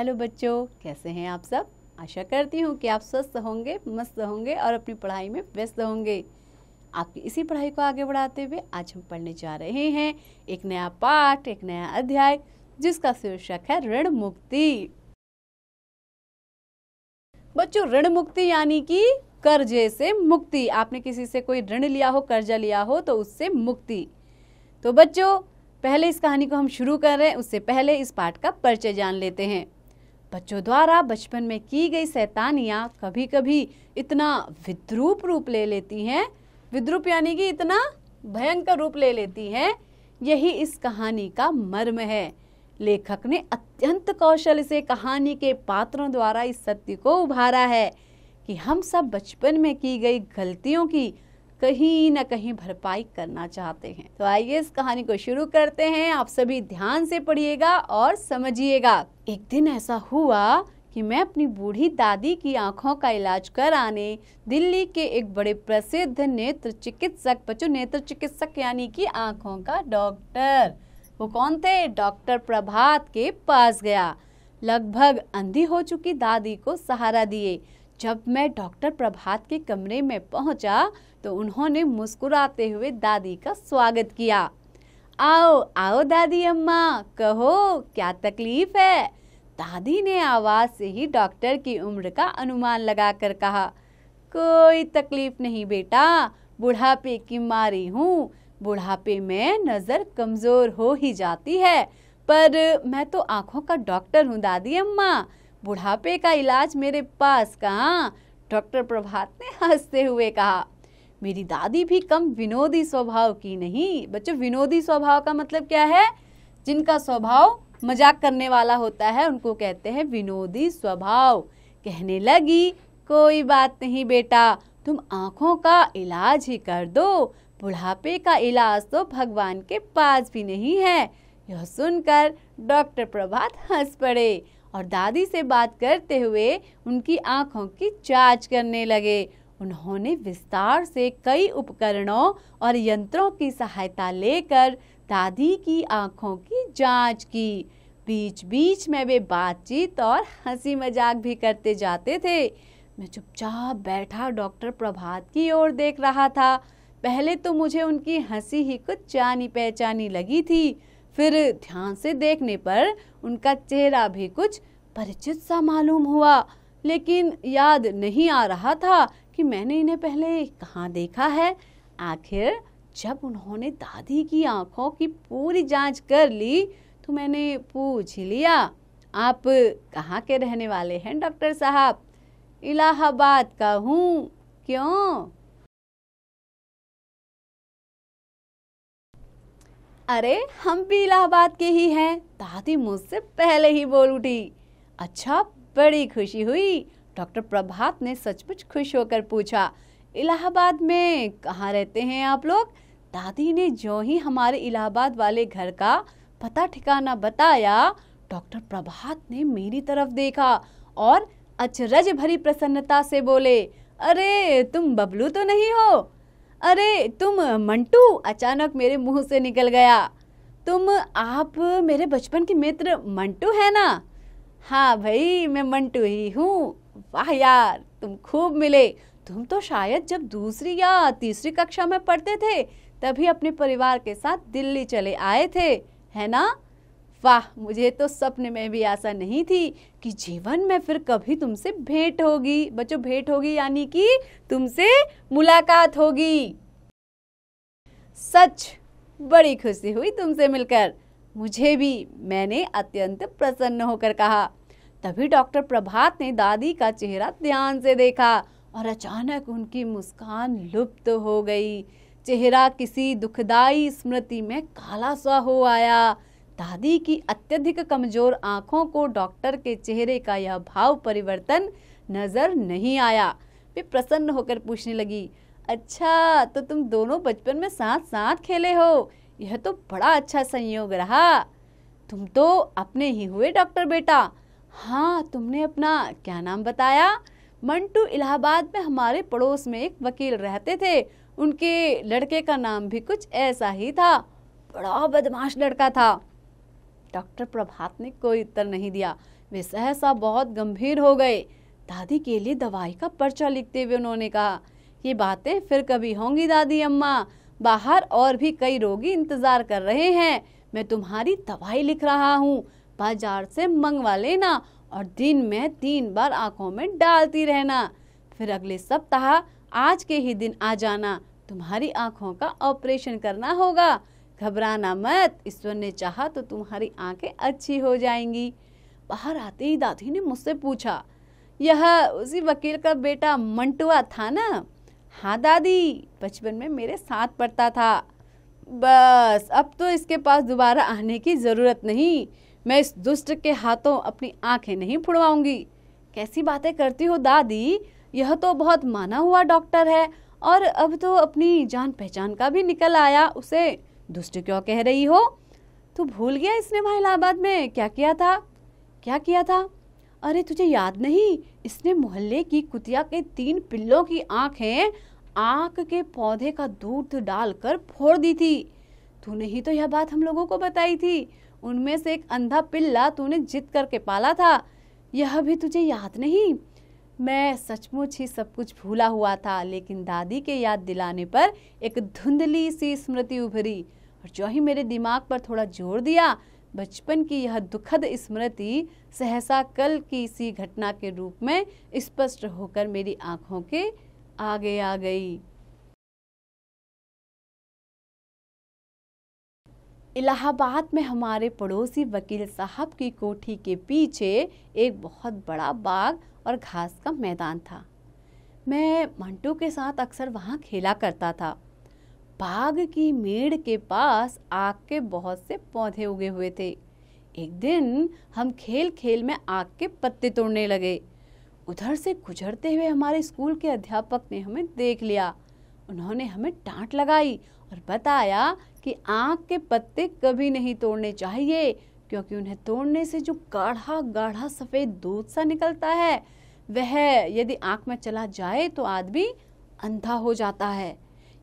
hello बच्चों कैसे हैं आप सब आशा करती हूँ कि आप स्वस्थ होंगे मस्त होंगे और अपनी पढ़ाई में व्यस्त होंगे आपकी इसी पढ़ाई को आगे बढ़ाते हुए आज हम पढ़ने जा रहे हैं एक नया पाठ एक नया अध्याय जिसका शीर्षक है ऋण मुक्ति बच्चों ऋण मुक्ति यानी कि कर्जे से मुक्ति आपने किसी से कोई ऋण लिया हो कर्जा लिया हो तो उससे मुक्ति तो बच्चों पहले इस कहानी को हम शुरू कर रहे हैं उससे पहले इस पाठ का परिचय जान लेते हैं बच्चों द्वारा बचपन में की गई सैतानियाँ कभी कभी इतना विद्रूप रूप ले लेती हैं विद्रूप यानी कि इतना भयंकर रूप ले लेती हैं यही इस कहानी का मर्म है लेखक ने अत्यंत कौशल से कहानी के पात्रों द्वारा इस सत्य को उभारा है कि हम सब बचपन में की गई गलतियों की कहीं ना कहीं भरपाई करना चाहते हैं तो आइए इस कहानी को शुरू करते हैं आप सभी ध्यान से पढ़िएगा और समझिएगा एक दिन ऐसा हुआ कि मैं अपनी बूढ़ी दादी की आंखों का इलाज कराने दिल्ली के एक बड़े प्रसिद्ध नेत्र चिकित्सक बच्चों नेत्र चिकित्सक यानी कि आंखों का डॉक्टर वो कौन थे डॉक्टर प्रभात के पास गया लगभग अंधी हो चुकी दादी को सहारा दिए जब मैं डॉक्टर प्रभात के कमरे में पहुंचा तो उन्होंने मुस्कुराते हुए दादी का स्वागत किया आओ आओ दादी अम्मा कहो क्या तकलीफ है दादी ने आवाज़ से ही डॉक्टर की उम्र का अनुमान लगाकर कहा कोई तकलीफ नहीं बेटा बुढ़ापे की मारी हूँ बुढ़ापे में नज़र कमज़ोर हो ही जाती है पर मैं तो आँखों का डॉक्टर हूँ दादी अम्मा बुढ़ापे का इलाज मेरे पास कहाँ डॉक्टर प्रभात ने हंसते हुए कहा मेरी दादी भी कम विनोदी स्वभाव की नहीं बच्चों विनोदी स्वभाव का मतलब क्या है जिनका स्वभाव मजाक करने वाला होता है उनको कहते हैं विनोदी स्वभाव कहने लगी कोई बात नहीं बेटा तुम आँखों का इलाज ही कर दो बुढ़ापे का इलाज तो भगवान के पास भी नहीं है यह सुनकर डॉक्टर प्रभात हंस पड़े और दादी से बात करते हुए उनकी आंखों की जांच करने लगे उन्होंने विस्तार से कई उपकरणों और यंत्रों की सहायता लेकर दादी की आंखों की जांच की बीच बीच में वे बातचीत और हंसी मजाक भी करते जाते थे मैं चुपचाप बैठा डॉक्टर प्रभात की ओर देख रहा था पहले तो मुझे उनकी हंसी ही कुछ जानी पहचानी लगी थी फिर ध्यान से देखने पर उनका चेहरा भी कुछ परिचित सा मालूम हुआ लेकिन याद नहीं आ रहा था कि मैंने इन्हें पहले कहाँ देखा है आखिर जब उन्होंने दादी की आंखों की पूरी जांच कर ली तो मैंने पूछ लिया आप कहाँ के रहने वाले हैं डॉक्टर साहब इलाहाबाद का हूँ क्यों अरे हम भी इलाहाबाद के ही हैं दादी मुझसे पहले ही बोल उठी अच्छा बड़ी खुशी हुई डॉक्टर प्रभात ने सचमुच खुश होकर पूछा इलाहाबाद में कहाँ रहते हैं आप लोग दादी ने जो ही हमारे इलाहाबाद वाले घर का पता ठिकाना बताया डॉक्टर प्रभात ने मेरी तरफ देखा और अचरज भरी प्रसन्नता से बोले अरे तुम बबलू तो नहीं हो अरे तुम मंटू अचानक मेरे मुंह से निकल गया तुम आप मेरे बचपन के मित्र मंटू है ना हाँ भाई मैं मंटू ही हूँ वाह यार तुम खूब मिले तुम तो शायद जब दूसरी या तीसरी कक्षा में पढ़ते थे तभी अपने परिवार के साथ दिल्ली चले आए थे है ना वाह मुझे तो सपने में भी आशा नहीं थी कि जीवन में फिर कभी तुमसे भेंट होगी बच्चों भेंट होगी यानी कि तुमसे मुलाकात होगी सच बड़ी खुशी हुई तुमसे मिलकर मुझे भी मैंने अत्यंत प्रसन्न होकर कहा तभी डॉक्टर प्रभात ने दादी का चेहरा ध्यान से देखा और अचानक उनकी मुस्कान लुप्त हो गई चेहरा किसी दुखदाई स्मृति में काला सा हो आया दादी की अत्यधिक कमजोर आंखों को डॉक्टर के चेहरे का यह भाव परिवर्तन नजर नहीं आया वे प्रसन्न होकर पूछने लगी अच्छा तो तुम दोनों बचपन में साथ साथ खेले हो यह तो बड़ा अच्छा संयोग रहा तुम तो अपने ही हुए डॉक्टर बेटा हाँ तुमने अपना क्या नाम बताया मंटू इलाहाबाद में हमारे पड़ोस में एक वकील रहते थे उनके लड़के का नाम भी कुछ ऐसा ही था बड़ा बदमाश लड़का था डॉक्टर प्रभात ने कोई उत्तर नहीं दिया वे सहसा बहुत गंभीर हो गए दादी के लिए दवाई का पर्चा लिखते हुए उन्होंने कहा ये बातें फिर कभी होंगी दादी अम्मा बाहर और भी कई रोगी इंतजार कर रहे हैं मैं तुम्हारी दवाई लिख रहा हूँ बाजार से मंगवा लेना और दिन में तीन बार आंखों में डालती रहना फिर अगले सप्ताह आज के ही दिन आ जाना तुम्हारी आंखों का ऑपरेशन करना होगा घबराना मत ईश्वर ने चाहा तो तुम्हारी आंखें अच्छी हो जाएंगी बाहर आते ही दादी ने मुझसे पूछा यह उसी वकील का बेटा मंटुआ था ना हाँ दादी बचपन में मेरे साथ पढ़ता था बस अब तो इसके पास दोबारा आने की ज़रूरत नहीं मैं इस दुष्ट के हाथों अपनी आंखें नहीं फुड़वाऊंगी कैसी बातें करती हो दादी यह तो बहुत माना हुआ डॉक्टर है और अब तो अपनी जान पहचान का भी निकल आया उसे दुष्ट क्यों कह रही हो तू भूल गया इसने वहाँ इलाहाबाद में क्या किया था क्या किया था अरे तुझे याद नहीं इसने मोहल्ले की कुतिया के तीन पिल्लों की आंखें आंख के पौधे का दूध डालकर फोड़ दी थी तूने ही तो यह बात हम लोगों को बताई थी उनमें से एक अंधा पिल्ला तूने जिद करके पाला था यह भी तुझे याद नहीं मैं सचमुच ही सब कुछ भूला हुआ था लेकिन दादी के याद दिलाने पर एक धुंधली सी स्मृति उभरी और जो ही मेरे दिमाग पर थोड़ा जोर दिया बचपन की यह दुखद स्मृति सहसा कल की इसी घटना के रूप में स्पष्ट होकर मेरी आंखों के आगे आ गई इलाहाबाद में हमारे पड़ोसी वकील साहब की कोठी के पीछे एक बहुत बड़ा बाग और घास का मैदान था मैं मंटू के साथ अक्सर वहाँ खेला करता था बाग की मेड़ के पास आग के बहुत से पौधे उगे हुए थे एक दिन हम खेल खेल में आग के पत्ते तोड़ने लगे उधर से गुजरते हुए हमारे स्कूल के अध्यापक ने हमें देख लिया उन्होंने हमें डांट लगाई और बताया कि आँख के पत्ते कभी नहीं तोड़ने चाहिए क्योंकि उन्हें तोड़ने से जो गाढ़ा गाढ़ा सफ़ेद दूध सा निकलता है वह यदि आँख में चला जाए तो आदमी अंधा हो जाता है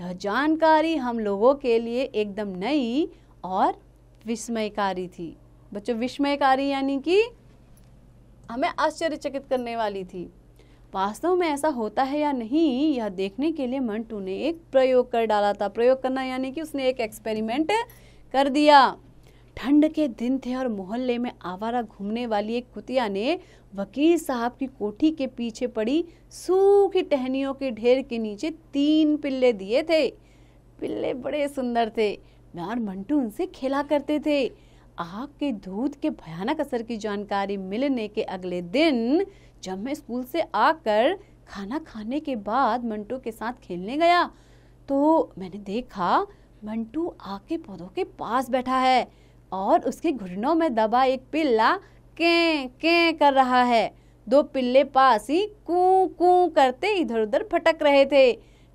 यह जानकारी हम लोगों के लिए एकदम नई और विस्मयकारी थी बच्चों विस्मयकारी यानी कि हमें आश्चर्यचकित करने वाली थी वास्तव में ऐसा होता है या नहीं यह देखने के लिए मंटू ने एक प्रयोग कर डाला था प्रयोग करना यानी कि उसने एक एक्सपेरिमेंट कर दिया ठंड के दिन थे और मोहल्ले में आवारा घूमने वाली एक कुतिया ने वकील साहब की कोठी के पीछे पड़ी सूखी टहनियों के ढेर के नीचे तीन पिल्ले दिए थे पिल्ले बड़े सुंदर थे मैं और मंटू उनसे खेला करते थे आग के दूध के भयानक असर की जानकारी मिलने के अगले दिन जब मैं स्कूल से आकर खाना खाने के बाद मंटू के साथ खेलने गया तो मैंने देखा मंटू आग के पौधों के पास बैठा है और उसके घुटनों में दबा एक पिल्ला के के कर रहा है दो पिल्ले पास ही कू कू करते इधर उधर फटक रहे थे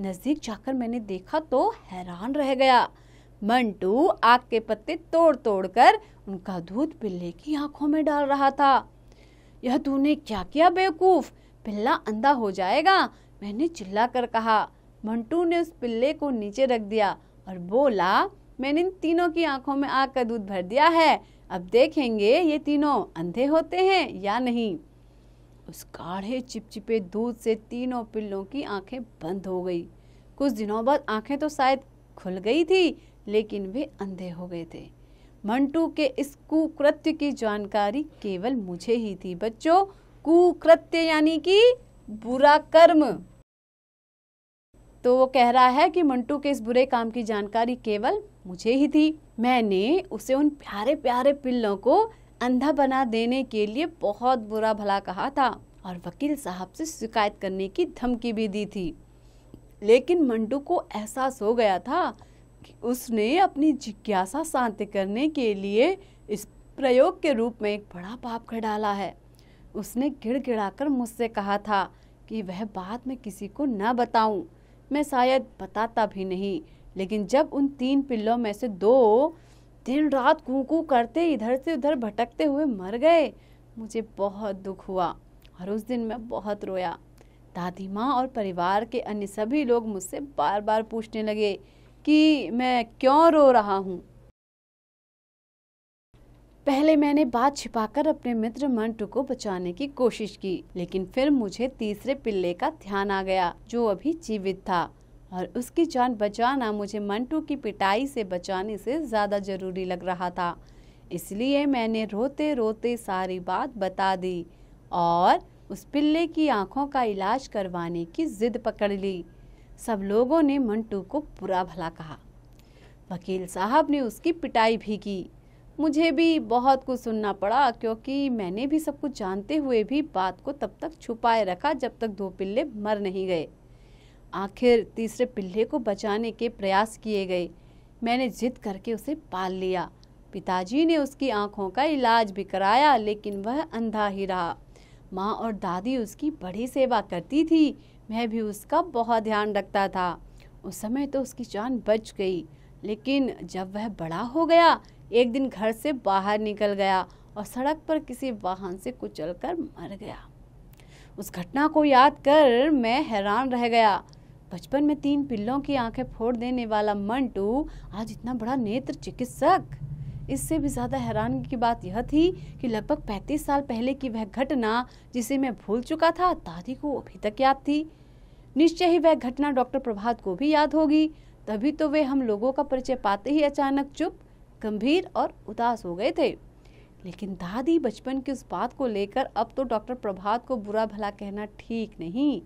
नज़दीक जाकर मैंने देखा तो हैरान रह गया मंटू आग के पत्ते तोड़ तोड़ कर उनका दूध पिल्ले की आंखों में डाल रहा था यह तूने क्या किया बेवकूफ पिल्ला अंधा हो जाएगा मैंने चिल्ला कर कहा मंटू ने उस पिल्ले को नीचे रख दिया और बोला मैंने इन तीनों की आंखों में आग का दूध भर दिया है अब देखेंगे ये तीनों अंधे होते हैं या नहीं उस गाढ़े चिपचिपे दूध से तीनों पिल्लों की आंखें बंद हो गई कुछ दिनों बाद आंखें तो शायद खुल गई थी लेकिन वे अंधे हो गए थे मंटू के इस कुकृत्य की जानकारी केवल मुझे ही थी बच्चों कुकृत्य यानी कि बुरा कर्म तो वो कह रहा है कि मंटू के इस बुरे काम की जानकारी केवल मुझे ही थी मैंने उसे उन प्यारे प्यारे पिल्लों को अंधा बना देने के लिए बहुत बुरा भला कहा था और वकील साहब से शिकायत करने की धमकी भी दी थी लेकिन मंटू को एहसास हो गया था कि उसने अपनी जिज्ञासा शांत करने के लिए इस प्रयोग के रूप में एक बड़ा पाप कर डाला है उसने गिड़गिड़ाकर मुझसे कहा था कि वह बात में किसी को न बताऊं मैं शायद बताता भी नहीं लेकिन जब उन तीन पिल्लों में से दो दिन रात कूकू करते इधर से उधर भटकते हुए मर गए मुझे बहुत दुख हुआ और उस दिन मैं बहुत रोया दादी माँ और परिवार के अन्य सभी लोग मुझसे बार बार पूछने लगे कि मैं क्यों रो रहा हूँ पहले मैंने बात छिपाकर अपने मित्र मंटू को बचाने की कोशिश की लेकिन फिर मुझे तीसरे पिल्ले का ध्यान आ गया जो अभी जीवित था और उसकी जान बचाना मुझे मंटू की पिटाई से बचाने से ज़्यादा ज़रूरी लग रहा था इसलिए मैंने रोते रोते सारी बात बता दी और उस पिल्ले की आंखों का इलाज करवाने की जिद पकड़ ली सब लोगों ने मंटू को बुरा भला कहा वकील साहब ने उसकी पिटाई भी की मुझे भी बहुत कुछ सुनना पड़ा क्योंकि मैंने भी सब कुछ जानते हुए भी बात को तब तक छुपाए रखा जब तक दो पिल्ले मर नहीं गए आखिर तीसरे पिल्ले को बचाने के प्रयास किए गए मैंने जिद करके उसे पाल लिया पिताजी ने उसकी आंखों का इलाज भी कराया लेकिन वह अंधा ही रहा माँ और दादी उसकी बड़ी सेवा करती थी मैं भी उसका बहुत ध्यान रखता था उस समय तो उसकी जान बच गई लेकिन जब वह बड़ा हो गया एक दिन घर से बाहर निकल गया और सड़क पर किसी वाहन से कुचलकर मर गया उस घटना को याद कर मैं हैरान रह गया बचपन में तीन पिल्लों की आंखें फोड़ देने वाला मंटू आज इतना बड़ा नेत्र चिकित्सक इससे भी ज़्यादा हैरानगी की बात यह थी कि लगभग 35 साल पहले की वह घटना जिसे मैं भूल चुका था दादी को अभी तक याद थी निश्चय ही वह घटना डॉक्टर प्रभात को भी याद होगी तभी तो वे हम लोगों का परिचय पाते ही अचानक चुप गंभीर और उदास हो गए थे लेकिन दादी बचपन की उस बात को लेकर अब तो डॉक्टर प्रभात को बुरा भला कहना ठीक नहीं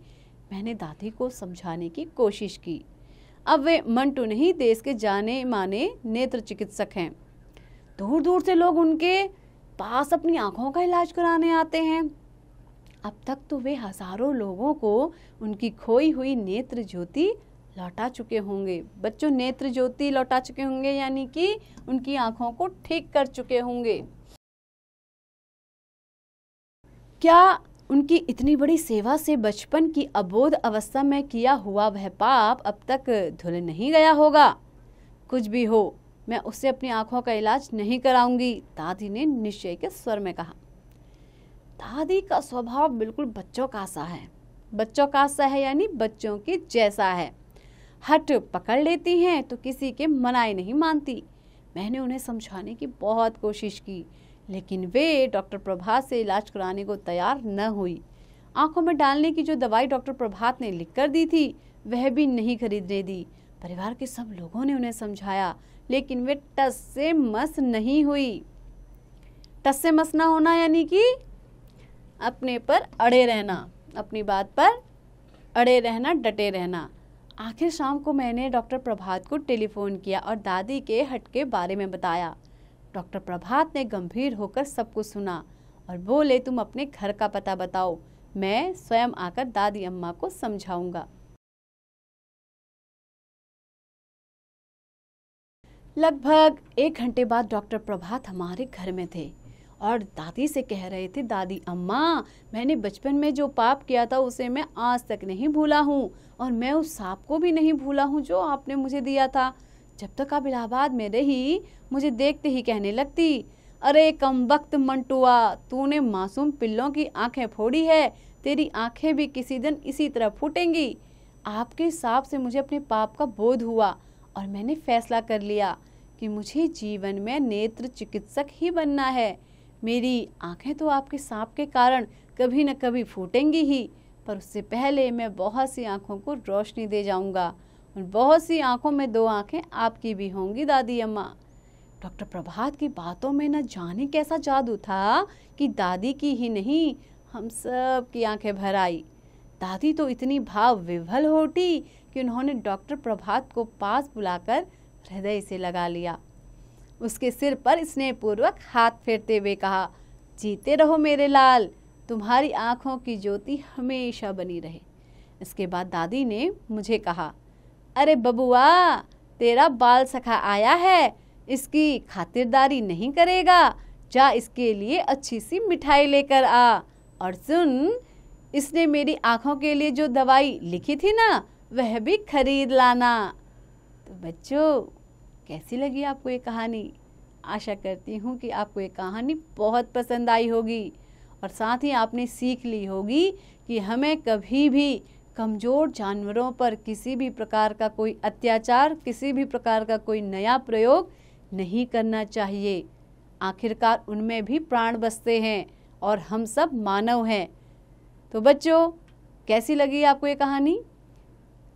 मैंने दादी को समझाने की कोशिश की अब वे मंटू तो नहीं देश के जाने माने नेत्र चिकित्सक हैं दूर दूर से लोग उनके पास अपनी आँखों का इलाज कराने आते हैं अब तक तो वे हजारों लोगों को उनकी खोई हुई नेत्र ज्योति लौटा चुके होंगे बच्चों नेत्र ज्योति लौटा चुके होंगे यानी कि उनकी आंखों को ठीक कर चुके होंगे क्या उनकी इतनी बड़ी सेवा से बचपन की अबोध अवस्था में किया हुआ वह पाप अब तक धुल नहीं गया होगा कुछ भी हो मैं उससे अपनी आंखों का इलाज नहीं कराऊंगी दादी ने निश्चय के स्वर में कहा दादी का स्वभाव बिल्कुल बच्चों का सा है बच्चों का सा है यानी बच्चों की जैसा है हट पकड़ लेती हैं तो किसी के मनाए नहीं मानती मैंने उन्हें समझाने की बहुत कोशिश की लेकिन वे डॉक्टर प्रभात से इलाज कराने को तैयार न हुई आंखों में डालने की जो दवाई डॉक्टर प्रभात ने लिख कर दी थी वह भी नहीं खरीदने दी परिवार के सब लोगों ने उन्हें समझाया लेकिन वे टस से मस नहीं हुई टस से मस ना होना यानी कि अपने पर अड़े रहना अपनी बात पर अड़े रहना डटे रहना आखिर शाम को मैंने डॉक्टर प्रभात को टेलीफोन किया और दादी के हट के बारे में बताया डॉक्टर प्रभात ने गंभीर होकर सब कुछ सुना और बोले तुम अपने घर का पता बताओ मैं स्वयं आकर दादी अम्मा को समझाऊंगा लगभग एक घंटे बाद डॉक्टर प्रभात हमारे घर में थे और दादी से कह रहे थे दादी अम्मा मैंने बचपन में जो पाप किया था उसे मैं आज तक नहीं भूला हूँ और मैं उस सांप को भी नहीं भूला हूँ जो आपने मुझे दिया था जब तक आप इलाहाबाद में रही मुझे देखते ही कहने लगती अरे कम वक्त मंटुआ तूने मासूम पिल्लों की आंखें फोड़ी है तेरी आंखें भी किसी दिन इसी तरह फूटेंगी आपके हिसाब से मुझे अपने पाप का बोध हुआ और मैंने फैसला कर लिया कि मुझे जीवन में नेत्र चिकित्सक ही बनना है मेरी आंखें तो आपके सांप के कारण कभी न कभी फूटेंगी ही पर उससे पहले मैं बहुत सी आंखों को रोशनी दे जाऊंगा और बहुत सी आंखों में दो आंखें आपकी भी होंगी दादी अम्मा डॉक्टर प्रभात की बातों में न जाने कैसा जादू था कि दादी की ही नहीं हम सब की आंखें भर आई दादी तो इतनी भाव विवल होती कि उन्होंने डॉक्टर प्रभात को पास बुलाकर हृदय से लगा लिया उसके सिर पर स्नेहपूर्वक हाथ फेरते हुए कहा जीते रहो मेरे लाल तुम्हारी आँखों की ज्योति हमेशा बनी रहे इसके बाद दादी ने मुझे कहा अरे बबुआ तेरा बाल सखा आया है इसकी खातिरदारी नहीं करेगा जा इसके लिए अच्छी सी मिठाई लेकर आ और सुन इसने मेरी आँखों के लिए जो दवाई लिखी थी ना वह भी खरीद लाना तो बच्चों कैसी लगी आपको ये कहानी आशा करती हूँ कि आपको ये कहानी बहुत पसंद आई होगी और साथ ही आपने सीख ली होगी कि हमें कभी भी कमज़ोर जानवरों पर किसी भी प्रकार का कोई अत्याचार किसी भी प्रकार का कोई नया प्रयोग नहीं करना चाहिए आखिरकार उनमें भी प्राण बसते हैं और हम सब मानव हैं तो बच्चों कैसी लगी आपको ये कहानी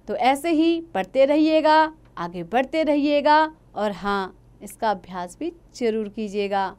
तो ऐसे ही पढ़ते रहिएगा आगे बढ़ते रहिएगा और हाँ इसका अभ्यास भी जरूर कीजिएगा